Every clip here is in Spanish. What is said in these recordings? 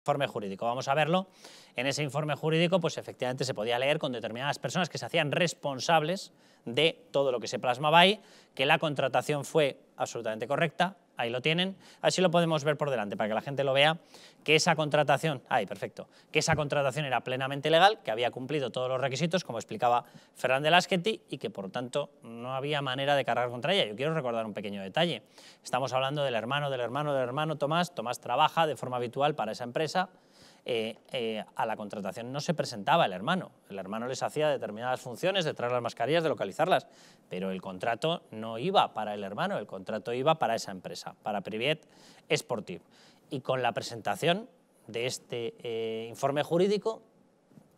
informe jurídico. Vamos a verlo. En ese informe jurídico, pues efectivamente se podía leer con determinadas personas que se hacían responsables de todo lo que se plasmaba ahí, que la contratación fue absolutamente correcta, ahí lo tienen, así lo podemos ver por delante para que la gente lo vea, que esa contratación, ahí perfecto, que esa contratación era plenamente legal, que había cumplido todos los requisitos, como explicaba Fernández Laschetti, y que por tanto no había manera de cargar contra ella. Yo quiero recordar un pequeño detalle, estamos hablando del hermano, del hermano, del hermano Tomás, Tomás trabaja de forma habitual para esa empresa, eh, eh, a la contratación no se presentaba el hermano. El hermano les hacía determinadas funciones de traer las mascarillas, de localizarlas, pero el contrato no iba para el hermano, el contrato iba para esa empresa, para Privet Sportive. Y con la presentación de este eh, informe jurídico,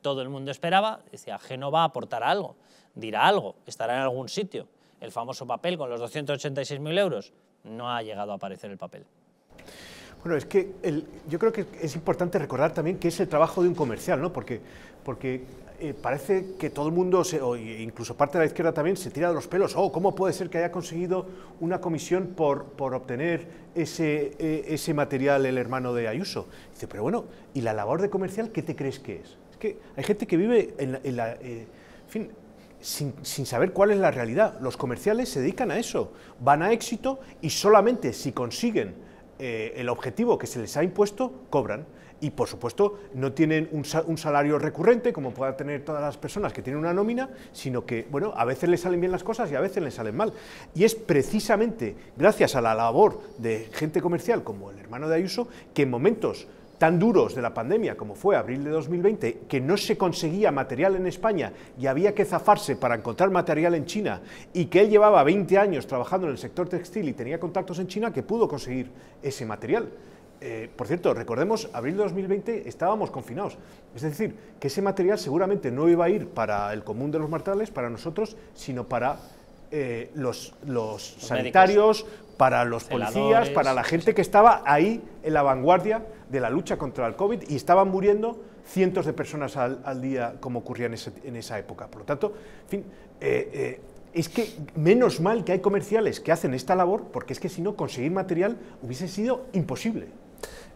todo el mundo esperaba, decía, a aportar algo, dirá algo, estará en algún sitio. El famoso papel con los 286.000 euros, no ha llegado a aparecer el papel. Bueno, es que yo creo que es importante recordar también que es el trabajo de un comercial, ¿no? Porque, porque eh, parece que todo el mundo, incluso parte de la izquierda también, se tira de los pelos. Oh, ¿Cómo puede ser que haya conseguido una comisión por, obtener eh, ese, material el hermano de Ayuso? Dice, pero bueno, ¿y la labor de comercial qué te crees que es? Es que hay gente que vive en eh, sin, sin, saber cuál es la realidad. Los comerciales se dedican a eso, van a éxito y solamente si consiguen eh, el objetivo que se les ha impuesto, cobran. Y por supuesto no tienen un, salario recurrente como puedan tener todas las personas que tienen una nómina, sino que, bueno, a veces les salen bien las cosas y a veces les salen mal. Y es precisamente gracias a la labor de gente comercial como el hermano de Ayuso que en momentos tan duros de la pandemia como fue abril de 2020, que no se conseguía material en España y había que zafarse para encontrar material en China, y que él llevaba 20 años trabajando en el sector textil y tenía contactos en China, que pudo conseguir ese material. Eh, por cierto, recordemos, abril de 2020 estábamos confinados. Es decir, que ese material seguramente no iba a ir para el común de los mortales, para nosotros, sino para eh, los, sanitarios, para los policías, para la gente que estaba ahí en la vanguardia de la lucha contra el COVID y estaban muriendo cientos de personas al, día como ocurría en, esa época. Por lo tanto, eh, eh, es que menos mal que hay comerciales que hacen esta labor porque es que si no conseguir material hubiese sido imposible.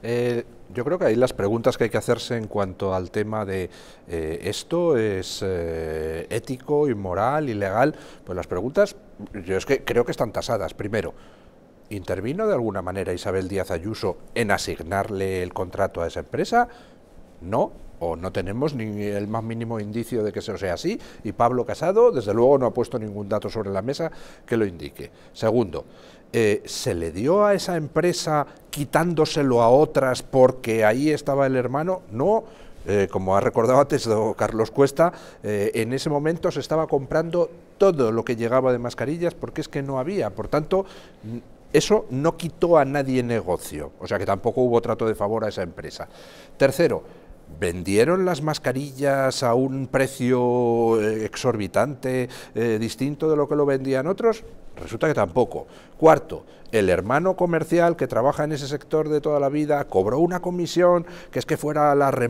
Eh, yo creo que ahí las preguntas que hay que hacerse en cuanto al tema de eh, esto es eh, ético, inmoral, ilegal, pues las preguntas yo es que creo que están tasadas. Primero, ¿intervino de alguna manera Isabel Díaz Ayuso en asignarle el contrato a esa empresa? No, o no tenemos ni el más mínimo indicio de que eso sea así, y Pablo Casado, desde luego, no ha puesto ningún dato sobre la mesa que lo indique. Segundo, eh, ¿se le dio a esa empresa quitándoselo a otras porque ahí estaba el hermano? No. Eh, como ha recordado antes Carlos Cuesta, eh, en ese momento se estaba comprando todo lo que llegaba de mascarillas porque es que no había. Por tanto, eso no quitó a nadie negocio. O sea que tampoco hubo trato de favor a esa empresa. Tercero, vendieron las mascarillas a un precio eh, exorbitante, eh, distinto de lo que lo vendían otros? Resulta que tampoco. Cuarto, el hermano comercial que trabaja en ese sector de toda la vida cobró una comisión que es que fuera la